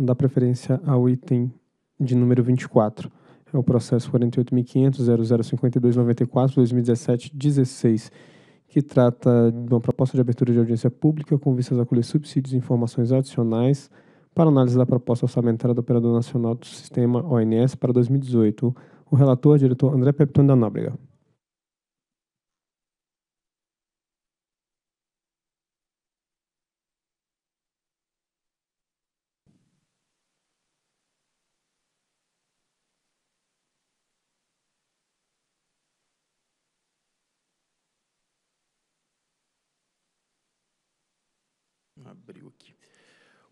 Então, dá preferência ao item de número 24. É o processo 48.500.0052.94.2017.16, que trata de uma proposta de abertura de audiência pública com vistas a colher subsídios e informações adicionais para análise da proposta orçamentária do Operador Nacional do Sistema ONS para 2018. O relator, é diretor André Pepton da Nóbrega.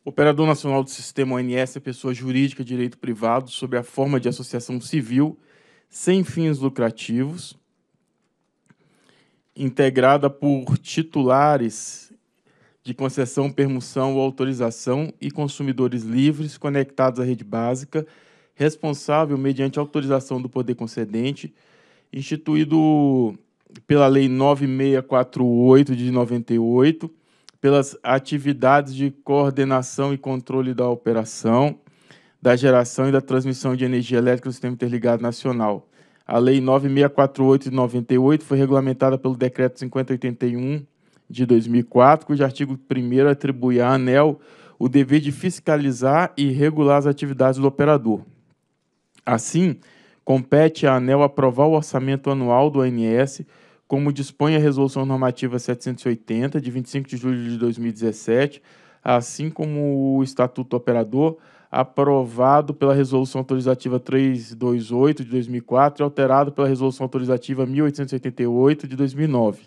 Operador Nacional do Sistema ONS é pessoa jurídica de direito privado sob a forma de associação civil sem fins lucrativos, integrada por titulares de concessão, permissão ou autorização e consumidores livres conectados à rede básica, responsável mediante autorização do poder concedente, instituído pela Lei 9648 de 98 pelas atividades de coordenação e controle da operação, da geração e da transmissão de energia elétrica do Sistema Interligado Nacional. A Lei 9648 de 98 foi regulamentada pelo Decreto 5081 de 2004, cujo artigo 1 atribui à ANEL o dever de fiscalizar e regular as atividades do operador. Assim, compete à ANEL aprovar o orçamento anual do ANS como dispõe a Resolução Normativa 780, de 25 de julho de 2017, assim como o Estatuto Operador, aprovado pela Resolução Autorizativa 328 de 2004 e alterado pela Resolução Autorizativa 1888 de 2009.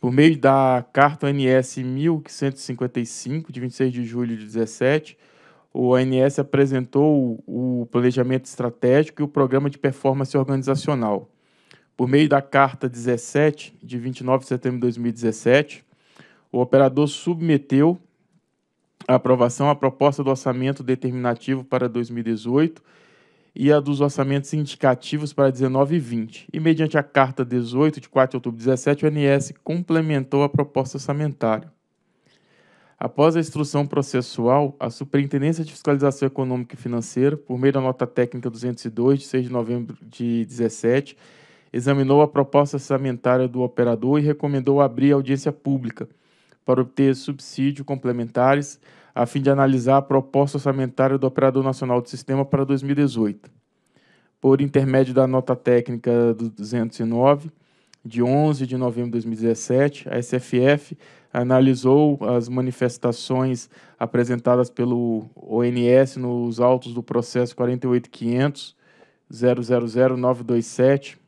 Por meio da Carta ANS 1155, de 26 de julho de 2017, o ANS apresentou o planejamento estratégico e o programa de performance organizacional. Por meio da Carta 17, de 29 de setembro de 2017, o operador submeteu à aprovação a proposta do orçamento determinativo para 2018 e a dos orçamentos indicativos para 19 e 20. E, mediante a Carta 18, de 4 de outubro de 2017, o ANS complementou a proposta orçamentária. Após a instrução processual, a Superintendência de Fiscalização Econômica e Financeira, por meio da nota técnica 202, de 6 de novembro de 2017 examinou a proposta orçamentária do operador e recomendou abrir audiência pública para obter subsídio complementares a fim de analisar a proposta orçamentária do Operador Nacional do Sistema para 2018. Por intermédio da nota técnica 209, de 11 de novembro de 2017, a SFF analisou as manifestações apresentadas pelo ONS nos autos do processo 48500 000927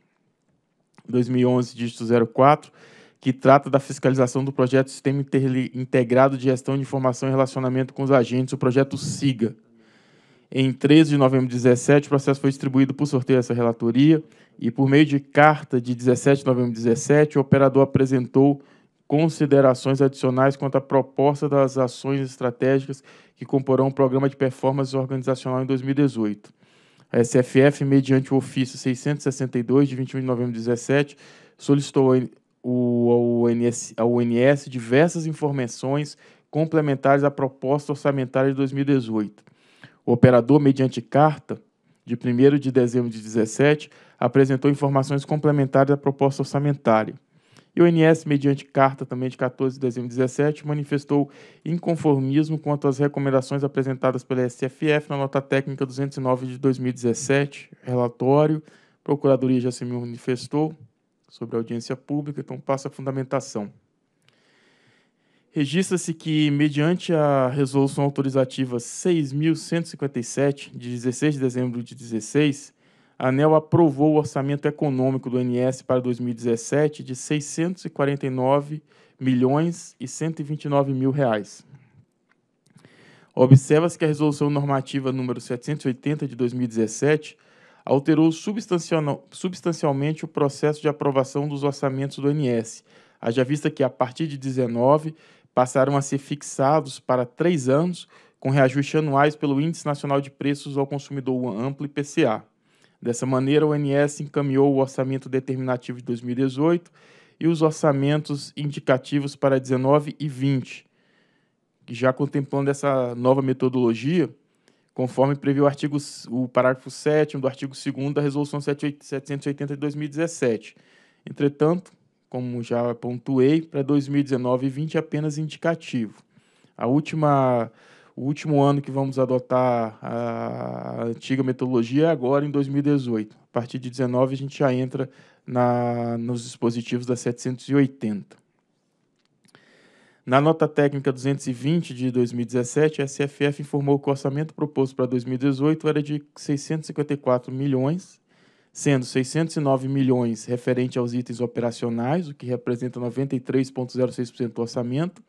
2011, dígito 04, que trata da fiscalização do projeto Sistema Integrado de Gestão de Informação e Relacionamento com os Agentes, o projeto SIGA. Em 13 de novembro de 17, o processo foi distribuído por sorteio essa relatoria e, por meio de carta de 17 de novembro de 17, o operador apresentou considerações adicionais quanto à proposta das ações estratégicas que comporão o programa de performance organizacional em 2018 a SFF, mediante o ofício 662 de 21 de novembro de 17, solicitou ao ONS, ao UNS diversas informações complementares à proposta orçamentária de 2018. O operador, mediante carta de 1 de dezembro de 17, apresentou informações complementares à proposta orçamentária. E o INS, mediante carta também de 14 de dezembro de 2017, manifestou inconformismo quanto às recomendações apresentadas pela SFF na nota técnica 209 de 2017, relatório. A Procuradoria já se manifestou sobre a audiência pública, então passa a fundamentação. Registra-se que, mediante a Resolução Autorizativa 6.157, de 16 de dezembro de 16, a ANEL aprovou o orçamento econômico do INS para 2017 de 649 milhões e 129 mil reais. Observa-se que a resolução normativa número 780 de 2017 alterou substancialmente o processo de aprovação dos orçamentos do INS, haja vista que a partir de 19 passaram a ser fixados para três anos com reajustes anuais pelo Índice Nacional de Preços ao Consumidor Amplo IPCA. Dessa maneira, o ONS encaminhou o orçamento determinativo de 2018 e os orçamentos indicativos para 19 e 20, já contemplando essa nova metodologia, conforme prevê o, artigo, o parágrafo 7 do artigo 2 da Resolução 780 de 2017. Entretanto, como já pontuei, para 2019 e 20 é apenas indicativo. A última o último ano que vamos adotar a antiga metodologia é agora, em 2018. A partir de 19 a gente já entra na, nos dispositivos da 780. Na nota técnica 220 de 2017, a SFF informou que o orçamento proposto para 2018 era de 654 milhões, sendo 609 milhões referente aos itens operacionais, o que representa 93,06% do orçamento,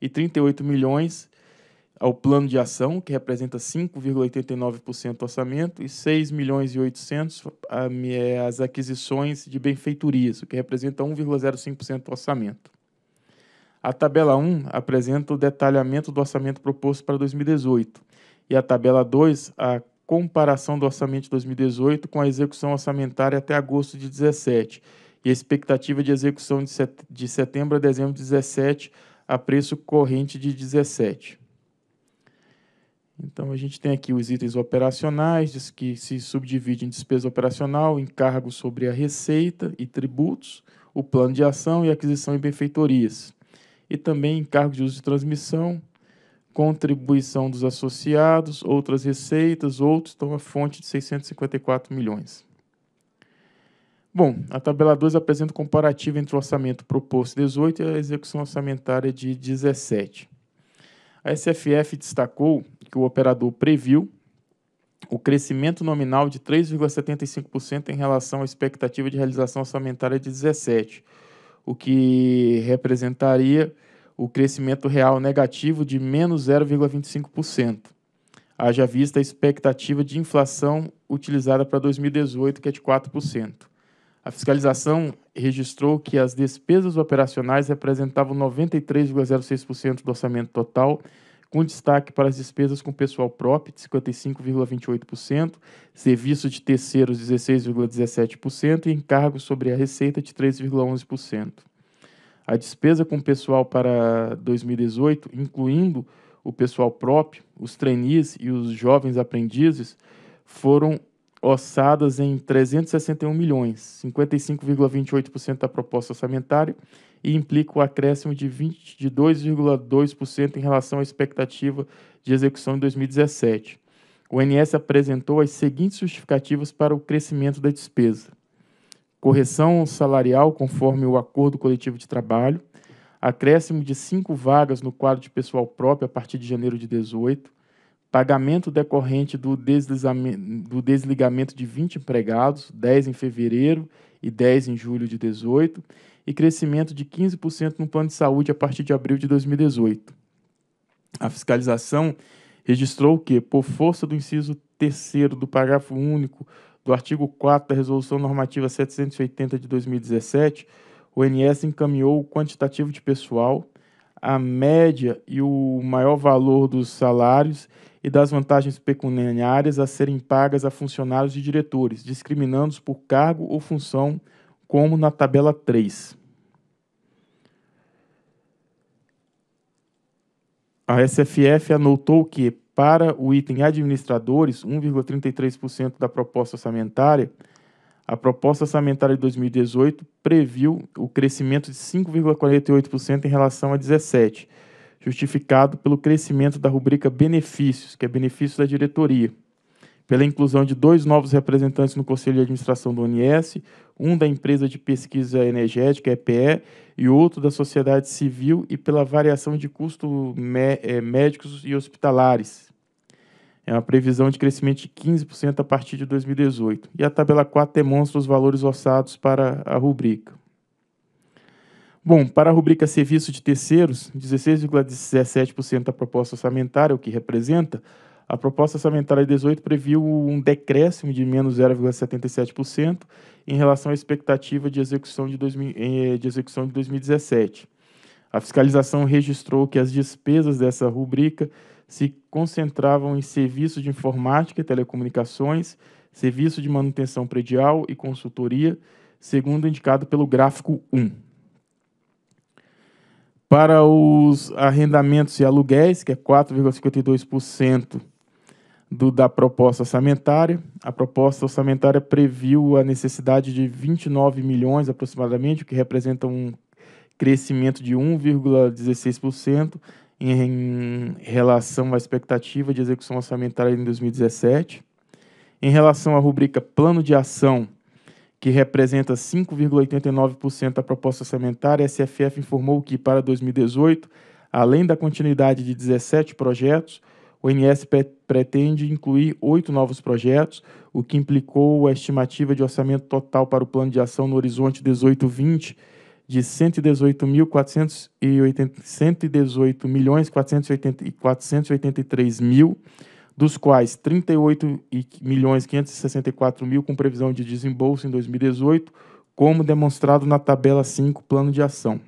e 38 milhões ao plano de ação, que representa 5,89% do orçamento, e 6 milhões e 800 ah, eh, as aquisições de benfeitorias, o que representa 1,05% do orçamento. A tabela 1 apresenta o detalhamento do orçamento proposto para 2018 e a tabela 2 a comparação do orçamento de 2018 com a execução orçamentária até agosto de 17 e a expectativa de execução de setembro a dezembro de 17 a preço corrente de 17. Então, a gente tem aqui os itens operacionais, que se subdivide em despesa operacional, encargo sobre a receita e tributos, o plano de ação e aquisição e benfeitorias. E também encargo de uso de transmissão, contribuição dos associados, outras receitas, outros, então a fonte de 654 milhões. Bom, a tabela 2 apresenta o comparativo entre o orçamento proposto 18 e a execução orçamentária de 17. A SFF destacou que o operador previu o crescimento nominal de 3,75% em relação à expectativa de realização orçamentária de 17, o que representaria o crescimento real negativo de menos 0,25%. Haja vista a expectativa de inflação utilizada para 2018, que é de 4%. A fiscalização registrou que as despesas operacionais representavam 93,06% do orçamento total com destaque para as despesas com pessoal próprio de 55,28%, serviço de terceiros 16,17% e encargos sobre a receita de 3,11%. A despesa com pessoal para 2018, incluindo o pessoal próprio, os trainees e os jovens aprendizes, foram orçadas em 361 milhões, 55,28% da proposta orçamentária, e implica o um acréscimo de 2,2% em relação à expectativa de execução em 2017. O INS apresentou as seguintes justificativas para o crescimento da despesa: correção salarial conforme o acordo coletivo de trabalho, acréscimo de cinco vagas no quadro de pessoal próprio a partir de janeiro de 2018 pagamento decorrente do, do desligamento de 20 empregados, 10 em fevereiro e 10 em julho de 2018, e crescimento de 15% no plano de saúde a partir de abril de 2018. A fiscalização registrou que, por força do inciso 3 do parágrafo único do artigo 4 da Resolução Normativa 780 de 2017, o INS encaminhou o quantitativo de pessoal, a média e o maior valor dos salários e das vantagens pecuniárias a serem pagas a funcionários e diretores, discriminando-os por cargo ou função, como na tabela 3. A SFF anotou que, para o item administradores, 1,33% da proposta orçamentária, a proposta orçamentária de 2018 previu o crescimento de 5,48% em relação a 17 justificado pelo crescimento da rubrica benefícios, que é benefício da diretoria, pela inclusão de dois novos representantes no Conselho de Administração do ONS, um da empresa de pesquisa energética, EPE, e outro da sociedade civil, e pela variação de custo é, médicos e hospitalares. É uma previsão de crescimento de 15% a partir de 2018. E a tabela 4 demonstra os valores orçados para a rubrica. Bom, para a rubrica Serviço de Terceiros, 16,17% da proposta orçamentária, o que representa, a proposta orçamentária 18 previu um decréscimo de menos 0,77% em relação à expectativa de execução de, 2000, eh, de execução de 2017. A fiscalização registrou que as despesas dessa rubrica se concentravam em serviços de informática e telecomunicações, serviço de manutenção predial e consultoria, segundo indicado pelo gráfico 1. Para os arrendamentos e aluguéis, que é 4,52% do, da proposta orçamentária, a proposta orçamentária previu a necessidade de 29 milhões aproximadamente, o que representa um crescimento de 1,16% em, relação à expectativa de execução orçamentária em 2017. Em relação à rubrica Plano de Ação, que representa 5,89% da proposta orçamentária, a SFF informou que, para 2018, além da continuidade de 17 projetos, o INS pretende incluir oito novos projetos, o que implicou a estimativa de orçamento total para o plano de ação no horizonte 18-20 de 118.480 mil dos quais 38 milhões 564 mil com previsão de desembolso em 2018, como demonstrado na tabela 5, plano de ação.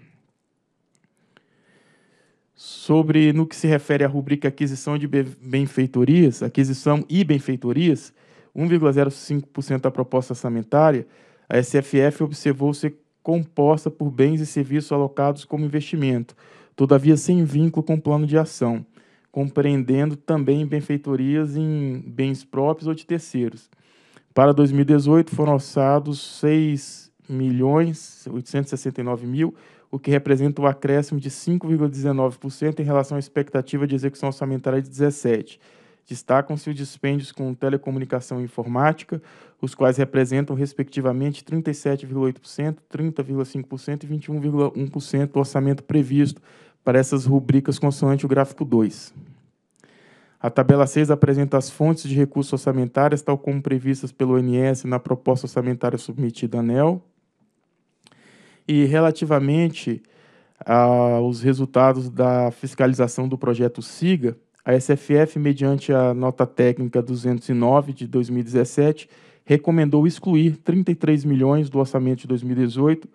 Sobre no que se refere à rubrica aquisição de benfeitorias, aquisição e benfeitorias, 1,05% da proposta orçamentária, a SFF observou ser composta por bens e serviços alocados como investimento, todavia sem vínculo com o plano de ação compreendendo também benfeitorias em bens próprios ou de terceiros. Para 2018 foram alçados 6 milhões 869 mil, o que representa um acréscimo de 5,19% em relação à expectativa de execução orçamentária de 17. Destacam-se os dispêndios com telecomunicação e informática, os quais representam respectivamente 37,8%, 30,5% e 21,1% do orçamento previsto para essas rubricas consoante o gráfico 2. A tabela 6 apresenta as fontes de recursos orçamentárias, tal como previstas pelo ONS na proposta orçamentária submetida à ANEL. E relativamente aos resultados da fiscalização do projeto SIGA, a SFF, mediante a nota técnica 209 de 2017, recomendou excluir 33 milhões do orçamento de 2018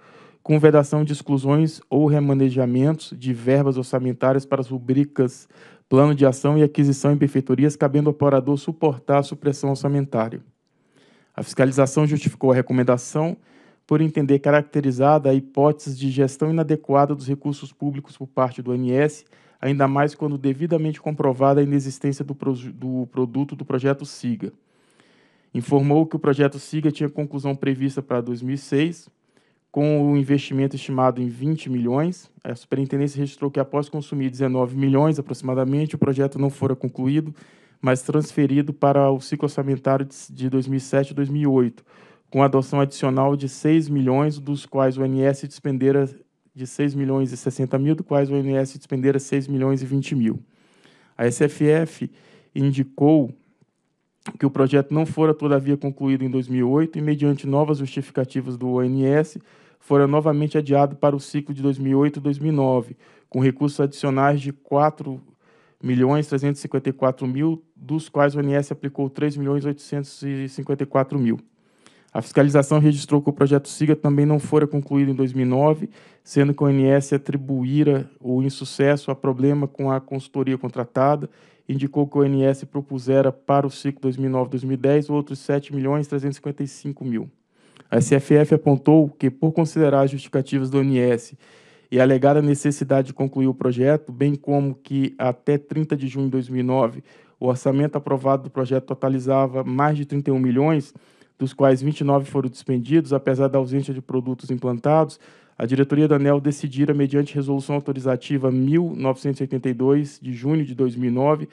com vedação de exclusões ou remanejamentos de verbas orçamentárias para as rubricas Plano de Ação e Aquisição em Benfeitorias, cabendo ao operador suportar a supressão orçamentária. A fiscalização justificou a recomendação por entender caracterizada a hipótese de gestão inadequada dos recursos públicos por parte do ANS, ainda mais quando devidamente comprovada a inexistência do, pro, do produto do projeto SIGA. Informou que o projeto SIGA tinha conclusão prevista para 2006 com o um investimento estimado em 20 milhões. A superintendência registrou que, após consumir 19 milhões aproximadamente, o projeto não fora concluído, mas transferido para o ciclo orçamentário de 2007 e 2008, com adoção adicional de 6 milhões, dos quais o ANS despendera de 6 milhões e 60 mil, dos quais o ANS despendera 6 milhões e 20 mil. A SFF indicou que o projeto não fora, todavia, concluído em 2008 e, mediante novas justificativas do ONS, fora novamente adiado para o ciclo de 2008 e 2009, com recursos adicionais de 4 milhões 354 mil, dos quais o ONS aplicou 3 milhões 854 mil. A fiscalização registrou que o projeto SIGA também não fora concluído em 2009, sendo que o ONS atribuíra o insucesso a problema com a consultoria contratada, indicou que o ONS propusera para o ciclo 2009-2010 outros 7 milhões 355 mil. A SFF apontou que, por considerar as justificativas do ONS e alegar a necessidade de concluir o projeto, bem como que até 30 de junho de 2009 o orçamento aprovado do projeto totalizava mais de 31 milhões, dos quais 29 foram despendidos, apesar da ausência de produtos implantados, a diretoria da ANEL decidira, mediante resolução autorizativa 1982 de junho de 2009,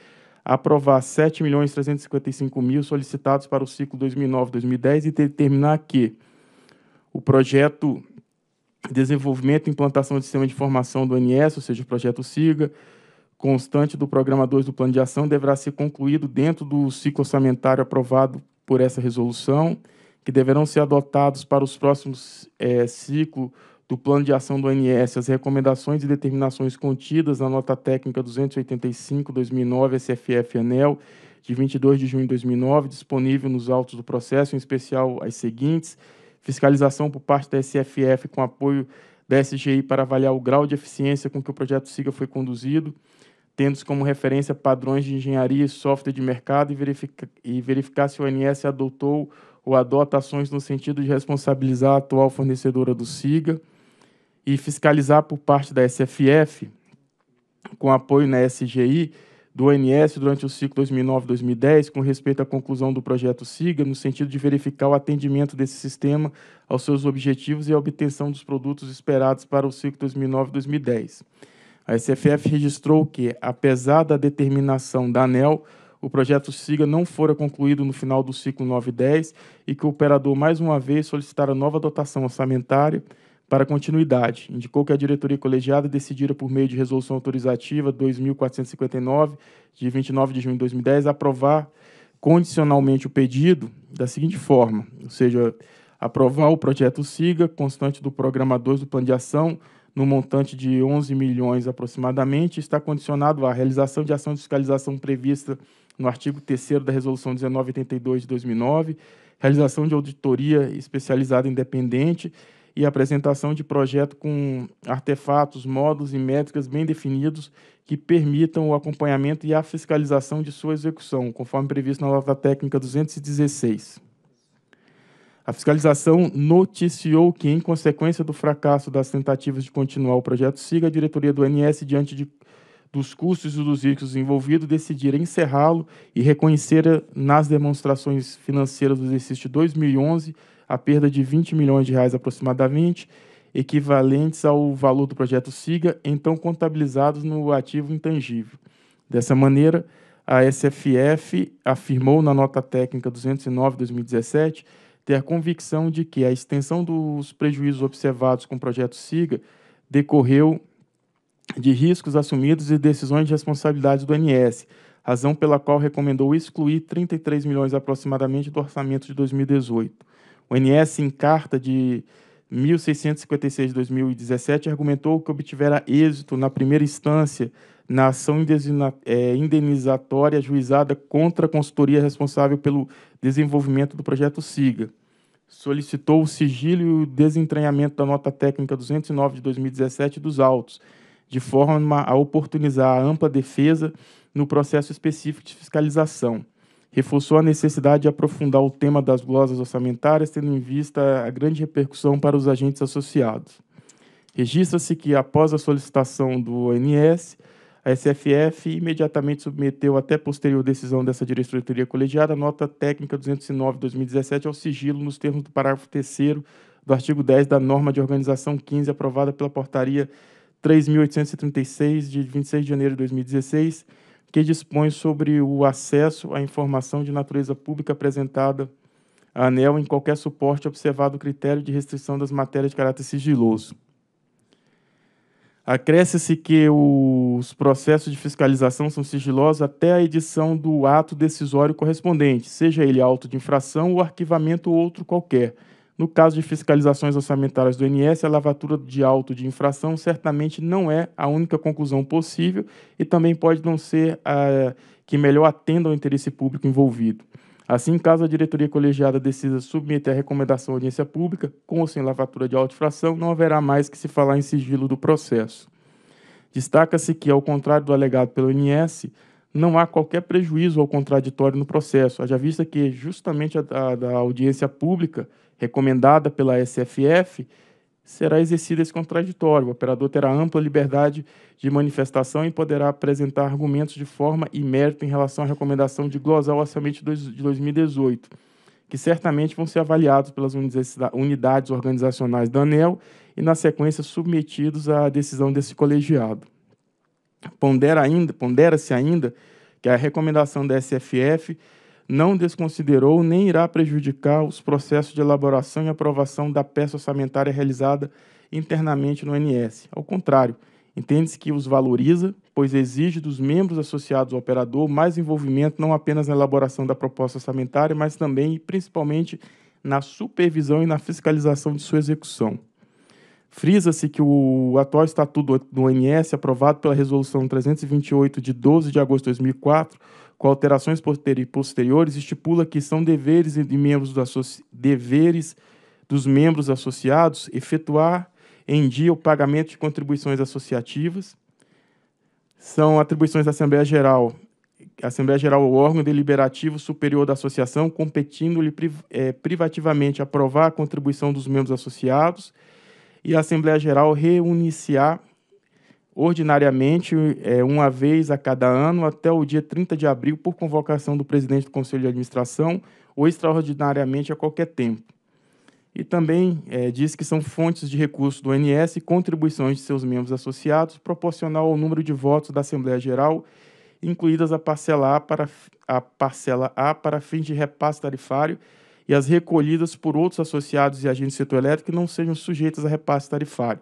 aprovar 7.355.000 milhões mil solicitados para o ciclo 2009-2010 e determinar que o projeto Desenvolvimento e Implantação de Sistema de Informação do ANS, ou seja, o projeto SIGA, constante do Programa 2 do Plano de Ação, deverá ser concluído dentro do ciclo orçamentário aprovado por essa resolução, que deverão ser adotados para os próximos é, eh, ciclos do Plano de Ação do ANS, as recomendações e determinações contidas na Nota Técnica 285-2009 SFF-ANEL, de 22 de junho de 2009, disponível nos autos do processo, em especial as seguintes, fiscalização por parte da SFF com apoio da SGI para avaliar o grau de eficiência com que o projeto SIGA foi conduzido, tendo como referência padrões de engenharia e software de mercado e, verifica e verificar se o ANS adotou ou adota ações no sentido de responsabilizar a atual fornecedora do SIGA, e fiscalizar por parte da SFF, com apoio na SGI, do ONS durante o ciclo 2009-2010, com respeito à conclusão do projeto SIGA, no sentido de verificar o atendimento desse sistema aos seus objetivos e a obtenção dos produtos esperados para o ciclo 2009-2010. A SFF registrou que, apesar da determinação da ANEL, o projeto SIGA não fora concluído no final do ciclo 9-10 e que o operador, mais uma vez, solicitara nova dotação orçamentária para continuidade, indicou que a diretoria colegiada decidira por meio de resolução autorizativa 2459 de 29 de junho de 2010 aprovar condicionalmente o pedido da seguinte forma, ou seja, aprovar o projeto SIGA constante do programa 2 do plano de ação no montante de 11 milhões aproximadamente, está condicionado à realização de ação de fiscalização prevista no artigo 3 da Resolução 1982 de 2009, realização de auditoria especializada independente e apresentação de projeto com artefatos, modos e métricas bem definidos que permitam o acompanhamento e a fiscalização de sua execução, conforme previsto na nota técnica 216. A fiscalização noticiou que, em consequência do fracasso das tentativas de continuar o projeto SIGA, a diretoria do NS, diante de, dos custos e dos riscos envolvidos, decidiram encerrá-lo e reconhecer nas demonstrações financeiras do exercício 2011 a perda de 20 milhões de reais aproximadamente, equivalentes ao valor do projeto SIGA, então contabilizados no ativo intangível. Dessa maneira, a SFF afirmou na nota técnica 209/2017 ter a convicção de que a extensão dos prejuízos observados com o projeto SIGA decorreu de riscos assumidos e decisões de responsabilidade do ANS, razão pela qual recomendou excluir 33 milhões aproximadamente do orçamento de 2018. O NS, em carta de 1656-2017, argumentou que obtivera êxito na primeira instância na ação é, indenizatória juizada contra a consultoria responsável pelo desenvolvimento do projeto SIGA. Solicitou o sigilo e o desentranhamento da nota técnica 209 de 2017 dos autos, de forma a oportunizar a ampla defesa no processo específico de fiscalização reforçou a necessidade de aprofundar o tema das glosas orçamentárias, tendo em vista a grande repercussão para os agentes associados. Registra-se que, após a solicitação do ONS, a SFF imediatamente submeteu, até posterior decisão dessa diretoria colegiada, a nota técnica 209-2017 ao sigilo nos termos do parágrafo 3 do artigo 10 da norma de organização 15, aprovada pela portaria 3.836, de 26 de janeiro de 2016, que dispõe sobre o acesso à informação de natureza pública apresentada à ANEL em qualquer suporte observado o critério de restrição das matérias de caráter sigiloso. Acresce-se que os processos de fiscalização são sigilosos até a edição do ato decisório correspondente, seja ele auto de infração ou arquivamento ou outro qualquer, no caso de fiscalizações orçamentárias do INS, a lavatura de auto de infração certamente não é a única conclusão possível e também pode não ser a que melhor atenda ao interesse público envolvido. Assim, caso a diretoria colegiada decida submeter a recomendação à audiência pública, com ou sem lavatura de auto infração, não haverá mais que se falar em sigilo do processo. Destaca-se que, ao contrário do alegado pelo INS, não há qualquer prejuízo ao contraditório no processo, haja vista que justamente a, a, audiência pública recomendada pela SFF será exercido esse contraditório. O operador terá ampla liberdade de manifestação e poderá apresentar argumentos de forma e mérito em relação à recomendação de glosar o orçamento de 2018, que certamente vão ser avaliados pelas unidades organizacionais da ANEL e, na sequência, submetidos à decisão desse colegiado. Pondera ainda, pondera-se ainda que a recomendação da SFF não desconsiderou nem irá prejudicar os processos de elaboração e aprovação da peça orçamentária realizada internamente no NS. Ao contrário, entende-se que os valoriza, pois exige dos membros associados ao operador mais envolvimento não apenas na elaboração da proposta orçamentária, mas também e principalmente na supervisão e na fiscalização de sua execução. Frisa-se que o atual Estatuto do OMS, aprovado pela Resolução 328 de 12 de agosto de 2004, com alterações posteriores, estipula que são deveres, de membros da deveres dos membros associados efetuar em dia o pagamento de contribuições associativas. São atribuições da Assembleia Geral. A Assembleia Geral é o órgão deliberativo superior da associação, competindo-lhe eh, privativamente aprovar a contribuição dos membros associados e a Assembleia Geral reunir-se-á ordinariamente, é, uma vez a cada ano, até o dia 30 de abril, por convocação do presidente do Conselho de Administração, ou extraordinariamente a qualquer tempo. E também é, diz que são fontes de recursos do ONS e contribuições de seus membros associados, proporcional ao número de votos da Assembleia Geral, incluídas a parcela A para a, parcela a para fins de repasse tarifário e as recolhidas por outros associados e agentes do setor elétrico que não sejam sujeitas a repasse tarifário.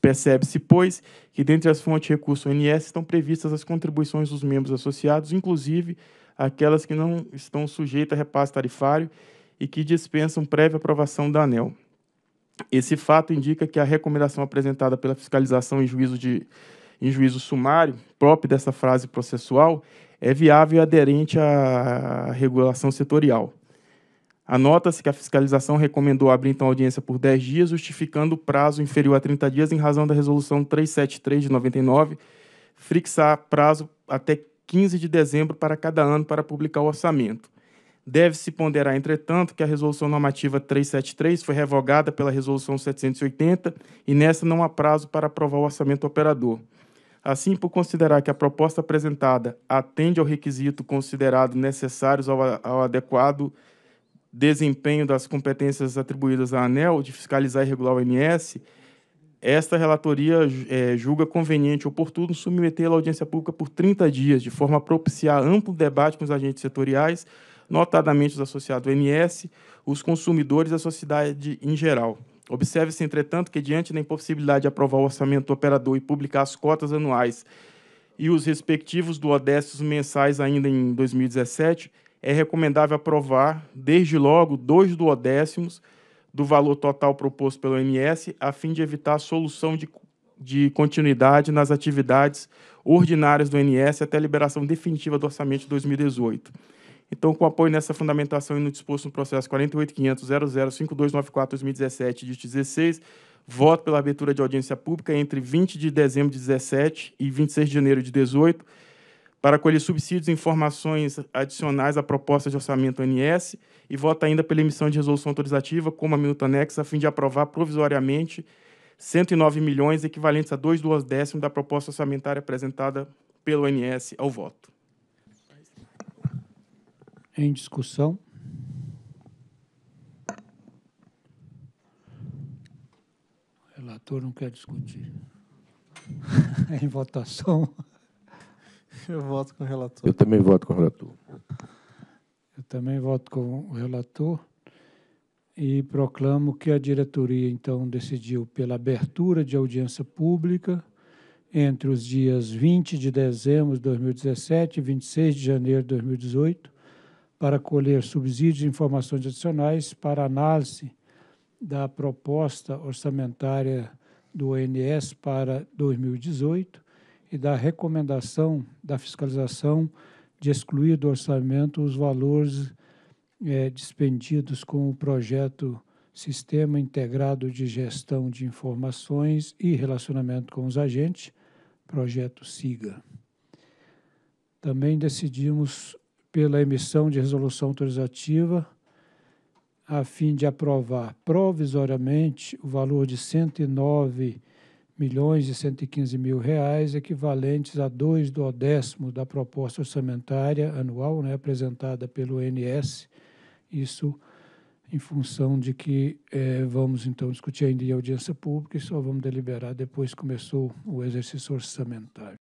Percebe-se, pois, que dentre as fontes de recurso ONS estão previstas as contribuições dos membros associados, inclusive aquelas que não estão sujeitas a repasse tarifário e que dispensam prévia aprovação da ANEL. Esse fato indica que a recomendação apresentada pela fiscalização em juízo, de, em juízo sumário, próprio dessa frase processual, é viável e aderente à regulação setorial. Anota-se que a fiscalização recomendou abrir então audiência por 10 dias, justificando o prazo inferior a 30 dias em razão da resolução 373 de 99, fixar prazo até 15 de dezembro para cada ano para publicar o orçamento. Deve-se ponderar, entretanto, que a resolução normativa 373 foi revogada pela resolução 780 e nessa não há prazo para aprovar o orçamento operador. Assim, por considerar que a proposta apresentada atende ao requisito considerado necessários ao, ao adequado desempenho das competências atribuídas à ANEL de fiscalizar e regular o MS, esta relatoria é, julga conveniente e oportuno submetê-la à audiência pública por 30 dias, de forma a propiciar amplo debate com os agentes setoriais, notadamente os associados ao MS, os consumidores e a sociedade em geral. Observe-se, entretanto, que, diante da impossibilidade de aprovar o orçamento do operador e publicar as cotas anuais e os respectivos do mensais ainda em 2017, é recomendável aprovar, desde logo, dois duodécimos do valor total proposto pelo MS, a fim de evitar a solução de, de continuidade nas atividades ordinárias do MS até a liberação definitiva do orçamento de 2018. Então, com apoio nessa fundamentação e no disposto no processo 48.500.005294-2017-16, voto pela abertura de audiência pública entre 20 de dezembro de 17 e 26 de janeiro de 18, para colher subsídios e informações adicionais à proposta de orçamento ANS e vota ainda pela emissão de resolução autorizativa como a minuta anexa a fim de aprovar provisoriamente 109 milhões equivalentes a 2 duas décimos da proposta orçamentária apresentada pelo ANS ao voto. Em discussão. O relator não quer discutir. em votação. Eu voto com o relator. Eu também voto com o relator. Eu também voto com o relator e proclamo que a diretoria, então, decidiu pela abertura de audiência pública entre os dias 20 de dezembro de 2017 e 26 de janeiro de 2018 para colher subsídios e informações adicionais para análise da proposta orçamentária do ONS para 2018 e da recomendação da fiscalização de excluir do orçamento os valores é, eh, dispendidos com o projeto Sistema Integrado de Gestão de Informações e Relacionamento com os Agentes, projeto SIGA. Também decidimos pela emissão de resolução autorizativa a fim de aprovar provisoriamente o valor de R$ 109,00 milhões e 115 mil reais, equivalentes a dois do décimo da proposta orçamentária anual né, apresentada pelo NS. Isso em função de que eh, vamos então discutir ainda em audiência pública e só vamos deliberar depois que começou o exercício orçamentário.